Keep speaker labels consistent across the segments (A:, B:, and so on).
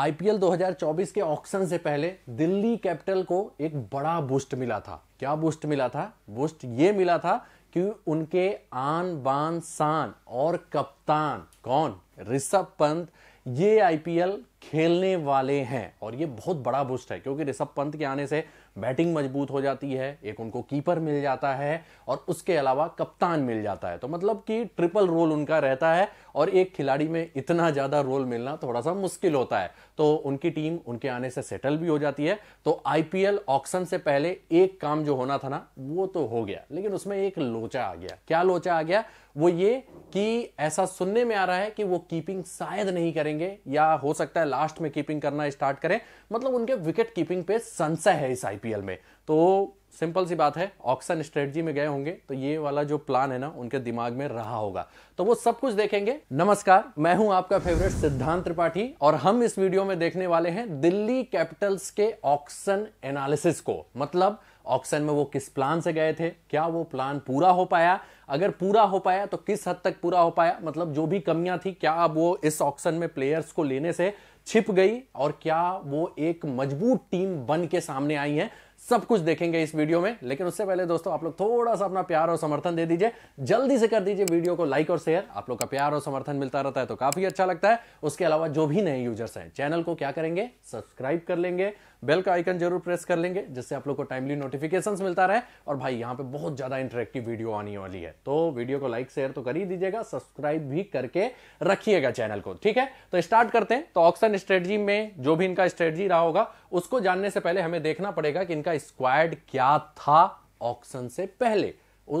A: IPL 2024 के auction से पहले दिल्ली कैपिटल को एक बड़ा बूस्ट मिला था क्या बूस्ट मिला था बूस्ट ये मिला था कि उनके आन बान शान और कप्तान कौन ऋषभ पंत ये आईपीएल खेलने वाले हैं और ये बहुत बड़ा बूस्ट है क्योंकि ऋषभ पंत के आने से बैटिंग मजबूत हो जाती है एक उनको कीपर मिल जाता है और उसके अलावा कप्तान मिल जाता है तो मतलब कि ट्रिपल रोल उनका रहता है और एक खिलाड़ी में इतना ज़्यादा रोल मिलना थोड़ा सा मुश्किल होता है तो उनकी टीम उनके आने से सेटल भी हो जाती है तो आईपीएल ऑक्शन से पहले एक काम जो होना था ना वो तो हो गया लेकिन उसमें एक लोचा आ गया क्या लोचा आ गया वो ये कि ऐसा सुनने में आ रहा है कि वो कीपिंग शायद नहीं करेंगे या हो सकता है लास्ट में कीपिंग करना स्टार्ट करें मतलब उनके विकेट कीपिंग पे संशय है इस आईपीएल में तो सिंपल सी बात है ऑक्शन स्ट्रेटजी में गए होंगे तो ये वाला जो प्लान है ना उनके दिमाग में रहा होगा तो वो सब कुछ देखेंगे नमस्कार मैं हूं आपका फेवरेट सिद्धांत त्रिपाठी और हम इस वीडियो में देखने वाले हैं दिल्ली कैपिटल्स के ऑक्शन एनालिसिस को मतलब ऑक्शन में वो किस प्लान से गए थे क्या वो प्लान पूरा हो पाया अगर पूरा हो पाया तो किस हद तक पूरा हो पाया मतलब जो भी कमियां थी क्या वो इस ऑक्शन में प्लेयर्स को लेने से छिप गई और क्या वो एक मजबूत टीम बन के सामने आई है सब कुछ देखेंगे इस वीडियो में लेकिन उससे पहले दोस्तों आप लोग थोड़ा सा अपना प्यार और समर्थन दे दीजिए जल्दी से कर दीजिए वीडियो को लाइक और शेयर आप लोग का प्यार और समर्थन मिलता रहता है तो काफी अच्छा लगता है उसके अलावा जो भी नए यूजर्स हैं चैनल को क्या करेंगे सब्सक्राइब कर लेंगे बेल का आइकन जरूर प्रेस कर लेंगे जिससे आप लोग को टाइमली नोटिफिकेशन मिलता रहे और भाई यहाँ पे बहुत ज्यादा इंटरेक्टिव वीडियो आने वाली है तो वीडियो को लाइक शेयर तो कर ही दीजिएगा सब्सक्राइब भी करके रखिएगा चैनल को ठीक है तो स्टार्ट करते हैं तो ऑक्शन स्ट्रेटजी में जो भी इनका स्ट्रेटजी रहा होगा उसको जानने से पहले हमें देखना पड़ेगा कि इनका स्क्वाड क्या था ऑक्शन से पहले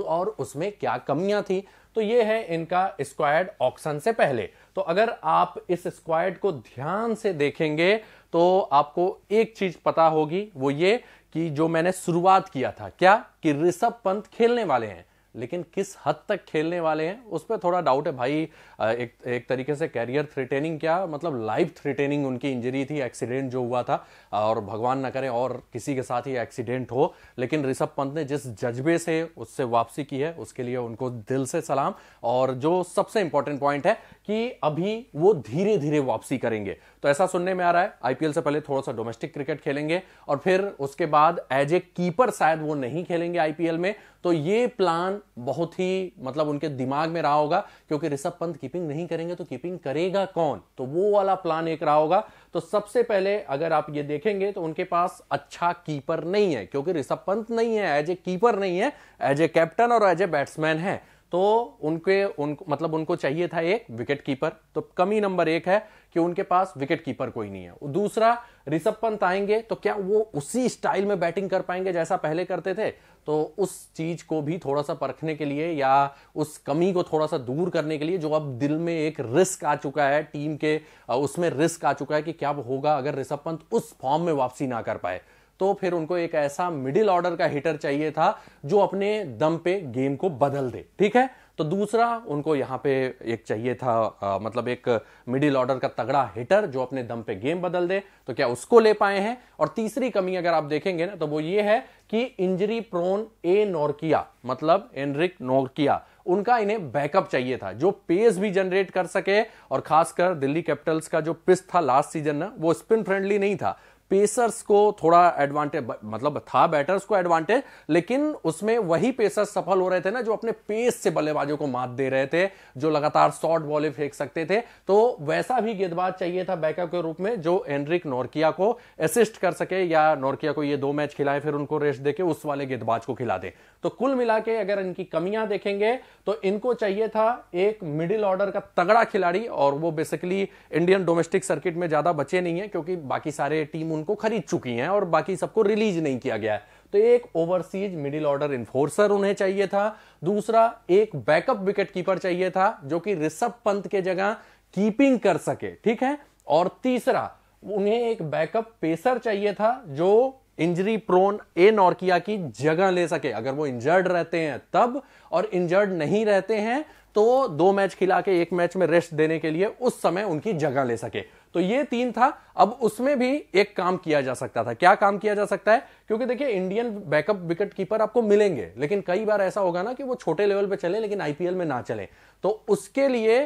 A: और उसमें क्या कमियां थी तो ये है इनका स्क्वाड ऑक्शन से पहले तो अगर आप इस स्क्वाड को ध्यान से देखेंगे तो आपको एक चीज पता होगी वो ये कि जो मैंने शुरुआत किया था क्या कि ऋषभ पंत खेलने वाले हैं लेकिन किस हद तक खेलने वाले हैं उस पर थोड़ा डाउट है भाई एक एक तरीके से कैरियर थ्रिटेनिंग क्या मतलब लाइफ थ्रिटेनिंग उनकी इंजरी थी एक्सीडेंट जो हुआ था और भगवान ना करें और किसी के साथ ही एक्सीडेंट हो लेकिन ऋषभ पंत ने जिस जज्बे से उससे वापसी की है उसके लिए उनको दिल से सलाम और जो सबसे इंपॉर्टेंट पॉइंट है कि अभी वो धीरे धीरे वापसी करेंगे तो ऐसा सुनने में आ रहा है आईपीएल से पहले थोड़ा सा डोमेस्टिक क्रिकेट खेलेंगे और फिर उसके बाद एज ए कीपर शायद वो नहीं खेलेंगे आईपीएल में तो ये प्लान बहुत ही मतलब उनके दिमाग में रहा होगा क्योंकि ऋषभ पंत कीपिंग नहीं करेंगे तो कीपिंग करेगा कौन तो वो वाला प्लान एक रहा होगा तो सबसे पहले अगर आप ये देखेंगे तो उनके पास अच्छा कीपर नहीं है क्योंकि ऋषभ पंत नहीं है एज ए कीपर नहीं है एज ए कैप्टन और एज ए बैट्समैन है तो उनके उन मतलब उनको चाहिए था एक विकेट कीपर तो कमी नंबर एक है कि उनके पास विकेट कीपर कोई नहीं है दूसरा ऋषभ पंत आएंगे तो क्या वो उसी स्टाइल में बैटिंग कर पाएंगे जैसा पहले करते थे तो उस चीज को भी थोड़ा सा परखने के लिए या उस कमी को थोड़ा सा दूर करने के लिए जो अब दिल में एक रिस्क आ चुका है टीम के उसमें रिस्क आ चुका है कि क्या होगा अगर ऋषभ पंत उस फॉर्म में वापसी ना कर पाए तो फिर उनको एक ऐसा मिडिल ऑर्डर का हिटर चाहिए था जो अपने दम पे गेम को बदल दे ठीक है तो दूसरा उनको यहां पे एक चाहिए था आ, मतलब एक मिडिल ऑर्डर का तगड़ा हिटर जो अपने दम पे गेम बदल दे तो क्या उसको ले पाए हैं और तीसरी कमी अगर आप देखेंगे ना तो वो ये है कि इंजरी प्रोन ए नोरकिया मतलब एनरिक नोरकिया उनका इन्हें बैकअप चाहिए था जो पेस भी जनरेट कर सके और खासकर दिल्ली कैपिटल्स का जो पिस था लास्ट सीजन ना वो स्पिन फ्रेंडली नहीं था पेसर्स को थोड़ा एडवांटेज मतलब था बैटर्स को एडवांटेज लेकिन उसमें वही पेसर्स सफल हो रहे थे ना जो अपने पेस से बल्लेबाजों को मात दे रहे थे जो लगातार शॉर्ट बॉले फेंक सकते थे तो वैसा भी गेंदबाज चाहिए था बैकअप के रूप में जो एनरिक नोरकिया को असिस्ट कर सके या नोरकिया को ये दो मैच खिलाए फिर उनको रेस्ट देकर उस वाले गेंदबाज को खिला दे तो कुल मिला के अगर इनकी कमियां देखेंगे तो इनको चाहिए था एक मिडिल ऑर्डर का तगड़ा खिलाड़ी और वो बेसिकली इंडियन डोमेस्टिक सर्किट में ज्यादा बचे नहीं है क्योंकि बाकी सारे टीम उनको खरीद चुकी हैं और बाकी सबको रिलीज नहीं किया गया है तो एक ओवरसीज मिडिल ऑर्डर इन्फोर्सर उन्हें चाहिए था दूसरा एक बैकअप विकेट कीपर चाहिए था जो कि ऋषभ पंत के जगह कीपिंग कर सके ठीक है और तीसरा उन्हें एक बैकअप पेसर चाहिए था जो इंजरी प्रोन ए नॉर्किया की जगह ले सके अगर वो इंजर्ड रहते हैं तब और इंजर्ड नहीं रहते हैं तो दो मैच खिला के एक मैच में रेस्ट देने के लिए उस समय उनकी जगह ले सके तो ये तीन था अब उसमें भी एक काम किया जा सकता था क्या काम किया जा सकता है क्योंकि देखिए इंडियन बैकअप विकेट कीपर आपको मिलेंगे लेकिन कई बार ऐसा होगा ना कि वो छोटे लेवल पे चले लेकिन आईपीएल में ना चले तो उसके लिए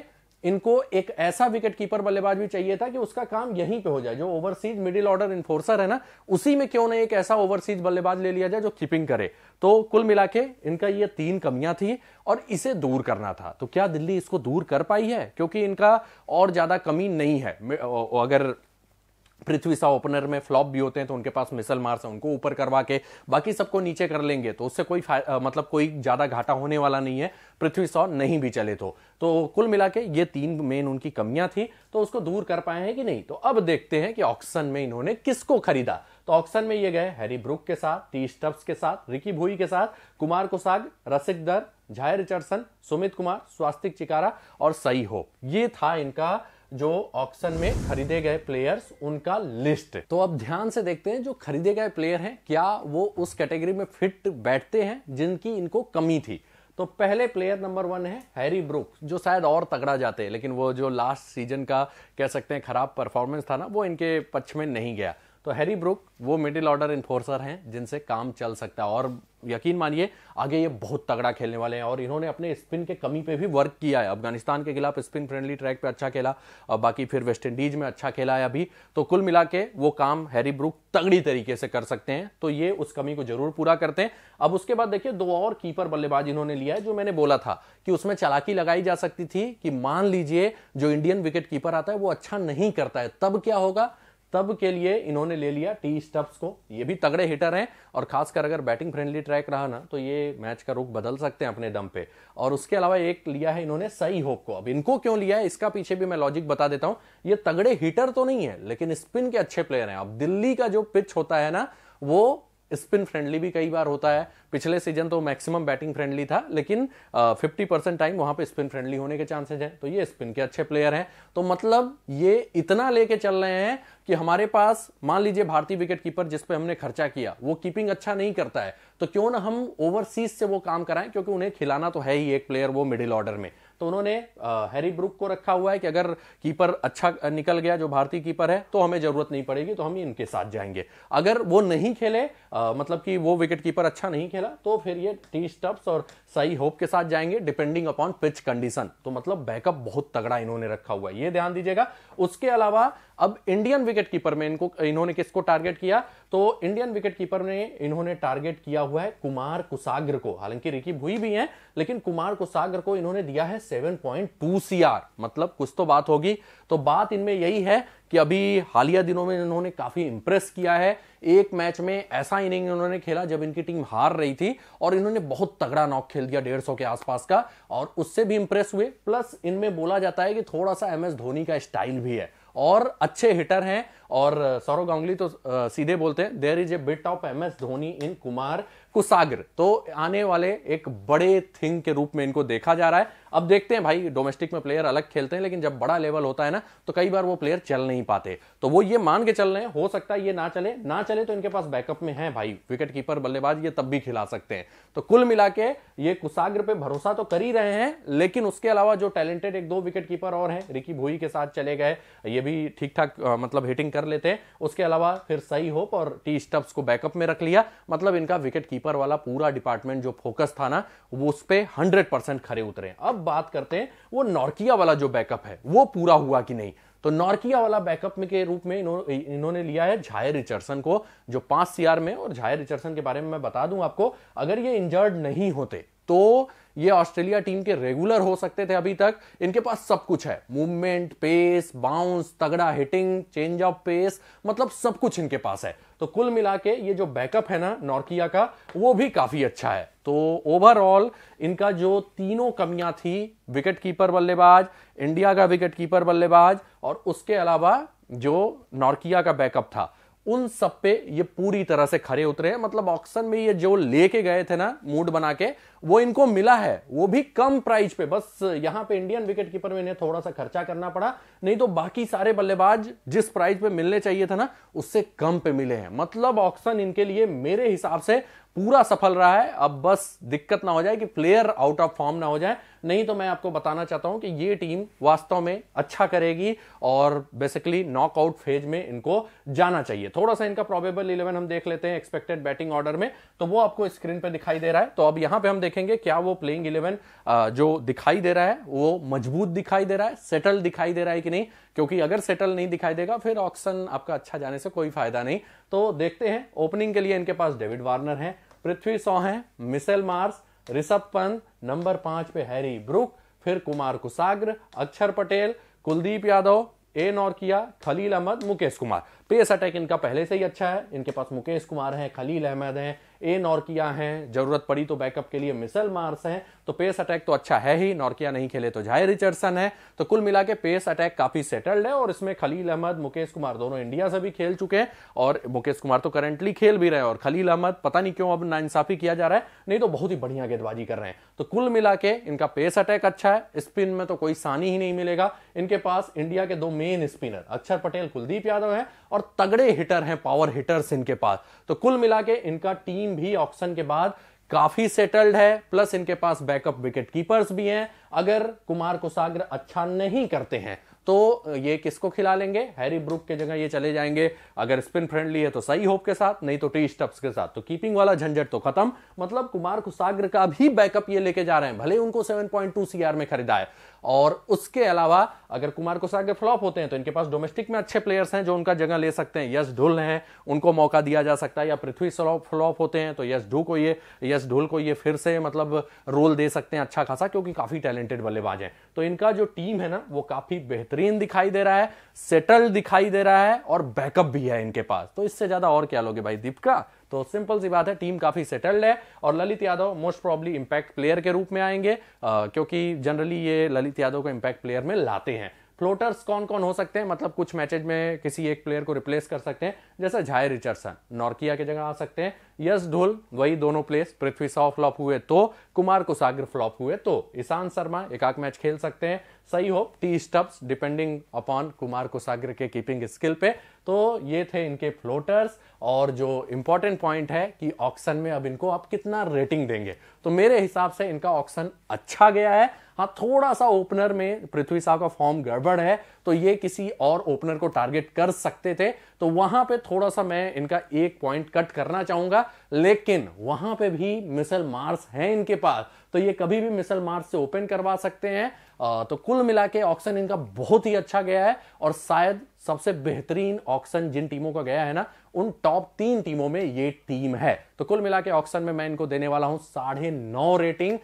A: इनको एक ऐसा विकेट कीपर बल्लेबाज भी चाहिए था कि उसका काम यहीं पे हो जाए जो ओवरसीज मिडिल ऑर्डर इन्फोर्सर है ना उसी में क्यों ना एक ऐसा ओवरसीज बल्लेबाज ले लिया जाए जो कीपिंग करे तो कुल मिला के इनका ये तीन कमियां थी और इसे दूर करना था तो क्या दिल्ली इसको दूर कर पाई है क्योंकि इनका और ज्यादा कमी नहीं है अगर पृथ्वी सा ओपनर में फ्लॉप भी होते हैं तो उनके पास मिसल मार्स है उनको ऊपर करवा के बाकी सबको नीचे कर लेंगे तो उससे कोई आ, मतलब कोई ज्यादा घाटा होने वाला नहीं है पृथ्वी सौ नहीं भी चले तो तो कुल मिला के ये तीन मेन उनकी कमियां थी तो उसको दूर कर पाए हैं कि नहीं तो अब देखते हैं कि ऑक्शन में इन्होंने किसको खरीदा तो ऑक्शन में ये गए हैरी ब्रुक के साथ टी स्टब्स के साथ रिकी भोई के साथ कुमार कोसाग रसिक दर झायर रिचर्डसन सुमित कुमार स्वास्तिक चिकारा और सई हो ये था इनका जो ऑक्शन में खरीदे गए प्लेयर्स उनका लिस्ट तो अब ध्यान से देखते हैं जो खरीदे गए प्लेयर हैं क्या वो उस कैटेगरी में फिट बैठते हैं जिनकी इनको कमी थी तो पहले प्लेयर नंबर वन है हैरी ब्रुक्स जो शायद और तगड़ा जाते हैं लेकिन वो जो लास्ट सीजन का कह सकते हैं खराब परफॉर्मेंस था ना वो इनके पक्ष में नहीं गया तो हैरी ब्रुक वो मिडिल ऑर्डर इन्फोर्सर हैं जिनसे काम चल सकता है और यकीन मानिए आगे ये बहुत तगड़ा खेलने वाले हैं और इन्होंने अपने स्पिन के कमी पे भी वर्क किया है अफगानिस्तान के खिलाफ स्पिन फ्रेंडली ट्रैक पे अच्छा खेला और बाकी फिर वेस्ट इंडीज में अच्छा खेला है अभी तो कुल मिला के वो काम हैरी ब्रुक तगड़ी तरीके से कर सकते हैं तो ये उस कमी को जरूर पूरा करते हैं अब उसके बाद देखिए दो और कीपर बल्लेबाज इन्होंने लिया है जो मैंने बोला था कि उसमें चालाकी लगाई जा सकती थी कि मान लीजिए जो इंडियन विकेट कीपर आता है वो अच्छा नहीं करता है तब क्या होगा तब के लिए इन्होंने ले लिया टी स्टब्स को ये भी तगड़े हिटर हैं और खासकर अगर बैटिंग फ्रेंडली ट्रैक रहा ना तो ये मैच का रुख बदल सकते हैं अपने दम पे और उसके अलावा एक लिया है इन्होंने सही होप को अब इनको क्यों लिया है इसका पीछे भी मैं लॉजिक बता देता हूं ये तगड़े हिटर तो नहीं है लेकिन स्पिन के अच्छे प्लेयर हैं अब दिल्ली का जो पिच होता है ना वो स्पिन फ्रेंडली भी कई बार होता है पिछले सीजन तो मैक्सिमम बैटिंग फ्रेंडली था लेकिन फिफ्टी परसेंट टाइम वहां पे स्पिन फ्रेंडली होने के चांसेज हैं तो ये स्पिन के अच्छे प्लेयर हैं तो मतलब ये इतना लेके चल रहे हैं कि हमारे पास मान लीजिए भारतीय विकेट कीपर जिस पे हमने खर्चा किया वो कीपिंग अच्छा नहीं करता है तो क्यों ना हम ओवरसीज से वो काम कराएं क्योंकि उन्हें खिलाना तो है ही एक प्लेयर वो मिडिल ऑर्डर में तो उन्होंने हैरी ब्रुक को रखा हुआ है कि अगर कीपर अच्छा निकल गया जो भारतीय कीपर है तो हमें जरूरत नहीं पड़ेगी तो हम ही इनके साथ जाएंगे अगर वो नहीं खेले आ, मतलब कि वो विकेट कीपर अच्छा नहीं खेला तो फिर ये टी स्टप्स और सही होप के साथ जाएंगे डिपेंडिंग अपॉन पिच कंडीशन तो मतलब बैकअप बहुत तगड़ा इन्होंने रखा हुआ है ये ध्यान दीजिएगा उसके अलावा अब इंडियन विकेट कीपर में इनको इन्होंने किसको टारगेट किया तो इंडियन विकेट कीपर ने इन्होंने टारगेट किया हुआ है कुमार कुसाग्र को हालांकि रिकी भुई भी हैं लेकिन कुमार कुसाग्र को इन्होंने दिया है 7.2 सीआर मतलब कुछ तो बात होगी तो बात इनमें यही है कि अभी हालिया दिनों में इन्होंने काफी इंप्रेस किया है एक मैच में ऐसा इनिंग इन्होंने खेला जब इनकी टीम हार रही थी और इन्होंने बहुत तगड़ा नॉक खेल दिया डेढ़ सौ के आसपास का और उससे भी इंप्रेस हुए प्लस इनमें बोला जाता है कि थोड़ा सा एम एस धोनी का स्टाइल भी है और अच्छे हिटर हैं और सौरव गांगुली तो सीधे बोलते हैं there is a bit of M S Dhoni in Kumar Kushagra तो आने वाले एक बड़े थिंग के रूप में इनको देखा जा रहा है अब देखते हैं भाई डोमेस्टिक में प्लेयर अलग खेलते हैं लेकिन जब बड़ा लेवल होता है ना तो कई बार वो प्लेयर चल नहीं पाते तो वो ये मान के चल रहे हैं हो सकता है ये ना चले ना चले तो इनके पास बैकअप में है भाई विकेट कीपर बल्लेबाज ये तब भी खिला सकते हैं तो कुल मिला के ये कुसाग्र पे भरोसा तो कर ही रहे हैं लेकिन उसके अलावा जो टैलेंटेड एक दो विकेट कीपर और हैं रिकी भोई के साथ चले गए ये भी ठीक ठाक मतलब हिटिंग कर कर लेते हैं उसके अलावा फिर सही होप और टी स्टब्स को बैकअप में रख लिया मतलब इनका विकेट कीपर वाला पूरा डिपार्टमेंट जो फोकस था ना वो उस पर हंड्रेड परसेंट खड़े उतरे अब बात करते हैं वो नॉर्किया वाला जो बैकअप है वो पूरा हुआ कि नहीं तो नॉर्किया वाला बैकअप में के रूप में इन्हों, इन्होंने लिया है झाय रिचर्सन को जो पांच सीआर में और झाय रिचर्सन के बारे में मैं बता दूं आपको अगर ये इंजर्ड नहीं होते तो ये ऑस्ट्रेलिया टीम के रेगुलर हो सकते थे अभी तक इनके पास सब कुछ है मूवमेंट पेस बाउंस तगड़ा हिटिंग चेंज ऑफ पेस मतलब सब कुछ इनके पास है तो कुल मिला के ये जो बैकअप है ना नॉर्किया का वो भी काफी अच्छा है तो ओवरऑल इनका जो तीनों कमियां थी विकेट कीपर बल्लेबाज इंडिया का विकेट कीपर बल्लेबाज और उसके अलावा जो नॉर्किया का बैकअप था उन सब पे ये पूरी तरह से खड़े उतरे हैं मतलब ऑक्शन में ये जो लेके गए थे ना मूड बना के वो इनको मिला है वो भी कम प्राइस पे बस यहां पे इंडियन विकेट कीपर में इन्हें थोड़ा सा खर्चा करना पड़ा नहीं तो बाकी सारे बल्लेबाज जिस प्राइस पे मिलने चाहिए था ना उससे कम पे मिले हैं मतलब ऑक्शन इनके लिए मेरे हिसाब से पूरा सफल रहा है अब बस दिक्कत ना हो जाए कि प्लेयर आउट ऑफ फॉर्म ना हो जाए नहीं तो मैं आपको बताना चाहता हूं कि ये टीम वास्तव में अच्छा करेगी और बेसिकली नॉकआउट फेज में इनको जाना चाहिए थोड़ा सा इनका प्रोबेबल इलेवन हम देख लेते हैं एक्सपेक्टेड बैटिंग ऑर्डर में तो वो आपको स्क्रीन पर दिखाई दे रहा है तो अब यहां पर हम देख देखेंगे क्या वो प्लेइंग इलेवन जो दिखाई दे रहा है वो मजबूत दिखाई दे रहा है सेटल दिखाई दे रहा है कि नहीं क्योंकि अगर सेटल नहीं दिखाई देगा फिर ऑक्शन आपका अच्छा जाने से कोई फायदा नहीं तो देखते हैं ओपनिंग के लिए इनके पास डेविड वार्नर है पृथ्वी सौ है Mitchell Marsh Rishabh Pant number पांच पे हैरी ब्रुक फिर Kumar Kushagra Axar Patel Kuldeep Yadav A Nortje Khaleel Ahmed Mukesh Kumar pace attack इनका पहले से ही अच्छा है इनके पास मुकेश कुमार है खलील अहमद है एन और किया है जरूरत पड़ी तो बैकअप के लिए मिसल मार्स हैं तो पेस अटैक तो अच्छा है ही नॉर्किया नहीं खेले तो जाहिर रिचर्डसन है तो कुल मिला के पेस अटैक काफी सेटल्ड है और इसमें खलील अहमद मुकेश कुमार दोनों इंडिया से भी खेल चुके हैं और मुकेश कुमार तो करेंटली खेल भी रहे हैं और खलील अहमद पता नहीं क्यों अब नाइंसाफी किया जा रहा है नहीं तो बहुत ही बढ़िया गेंदबाजी कर रहे हैं तो कुल मिला के इनका पेस अटैक अच्छा है स्पिन में तो कोई सानी ही नहीं मिलेगा इनके पास इंडिया के दो मेन स्पिनर अक्षर पटेल कुलदीप यादव है और तगड़े हिटर हैं पावर हिटर्स इनके पास तो कुल मिला के इनका टीम भी ऑक्शन के बाद काफी सेटल्ड है प्लस इनके पास बैकअप विकेट कीपर्स भी हैं अगर कुमार कुसाग्र अच्छा नहीं करते हैं तो ये किसको खिला लेंगे हैरी ब्रुक के जगह ये चले जाएंगे अगर स्पिन फ्रेंडली है तो सही होप के साथ नहीं तो टी स्टप्स के साथ तो कीपिंग वाला झंझट तो खत्म मतलब कुमार कुसाग्र का भी बैकअप ये लेके जा रहे हैं भले उनको 7.2 सीआर में खरीदा है और उसके अलावा अगर कुमार कुशा के फ्लॉप होते हैं तो इनके पास डोमेस्टिक में अच्छे प्लेयर्स हैं जो उनका जगह ले सकते हैं यश ढुल हैं उनको मौका दिया जा सकता है या पृथ्वी फ्लॉप होते हैं तो यश ढू को ये यश ढुल को ये फिर से मतलब रोल दे सकते हैं अच्छा खासा क्योंकि काफी टैलेंटेड बल्लेबाज हैं तो इनका जो टीम है ना वो काफी बेहतरीन दिखाई दे रहा है सेटल्ड दिखाई दे रहा है और बैकअप भी है इनके पास तो इससे ज्यादा और क्या लोगे भाई दीपका तो सिंपल सी बात है टीम काफी सेटल्ड है और Lalit Yadav most probably impact player के रूप में आएंगे आ, क्योंकि जनरली ये ललित यादव को इंपैक्ट प्लेयर में लाते हैं फ्लोटर्स कौन कौन हो सकते हैं मतलब कुछ मैचेज में किसी एक प्लेयर को रिप्लेस कर सकते हैं जैसे झाय रिचर्सन नॉर्किया की जगह आ सकते हैं यश ढोल वही दोनों प्लेयर्स पृथ्वी शॉ फ्लॉप हुए तो कुमार कुसाग्र फ्लॉप हुए तो ईशान शर्मा एकाक मैच खेल सकते हैं सही हो टी stumps depending upon Kumar Kushagra के कीपिंग स्किल पे तो ये थे इनके फ्लोटर्स और जो इंपॉर्टेंट पॉइंट है कि ऑक्शन में अब इनको आप कितना रेटिंग देंगे तो मेरे हिसाब से इनका ऑक्शन अच्छा गया है हाँ थोड़ा सा ओपनर में पृथ्वी शाह का फॉर्म गड़बड़ है तो ये किसी और ओपनर को टारगेट कर सकते थे तो वहां पे थोड़ा सा मैं इनका एक पॉइंट कट करना चाहूंगा लेकिन वहां पे भी मिसल मार्स है इनके पास तो ये कभी भी मिसल मार्स से ओपन करवा सकते हैं तो कुल मिला के ऑप्शन इनका बहुत ही अच्छा गया है और शायद सबसे बेहतरीन ऑप्शन जिन टीमों का गया है ना उन टॉप तीन टीमों में ये टीम है तो कुल मिला के ऑक्शन में मैं इनको देने वाला हूं साढ़े नौ रेटिंग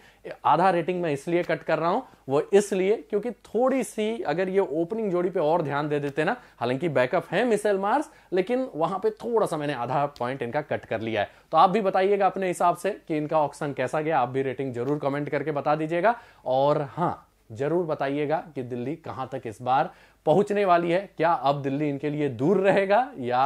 A: आधा रेटिंग मैं इसलिए कट कर रहा हूं वो इसलिए क्योंकि थोड़ी सी अगर ये ओपनिंग जोड़ी पे और ध्यान दे देते ना हालांकि बैकअप है मिसेल मार्स लेकिन वहां पे थोड़ा सा मैंने आधा पॉइंट इनका कट कर लिया है तो आप भी बताइएगा अपने हिसाब से कि इनका ऑप्शन कैसा गया आप भी रेटिंग जरूर कमेंट करके बता दीजिएगा और हाँ जरूर बताइएगा कि दिल्ली कहां तक इस बार पहुंचने वाली है क्या अब दिल्ली इनके लिए दूर रहेगा या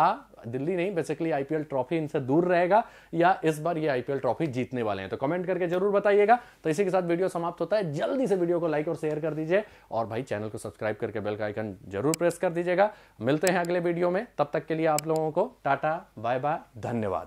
A: दिल्ली नहीं बेसिकली आईपीएल ट्रॉफी इनसे दूर रहेगा या इस बार ये आईपीएल ट्रॉफी जीतने वाले हैं तो कमेंट करके जरूर बताइएगा तो इसी के साथ वीडियो समाप्त होता है जल्दी से वीडियो को लाइक और शेयर कर दीजिए और भाई चैनल को सब्सक्राइब करके बेल का आइकन जरूर प्रेस कर दीजिएगा मिलते हैं अगले वीडियो में तब तक के लिए आप लोगों को टाटा बाय बाय धन्यवाद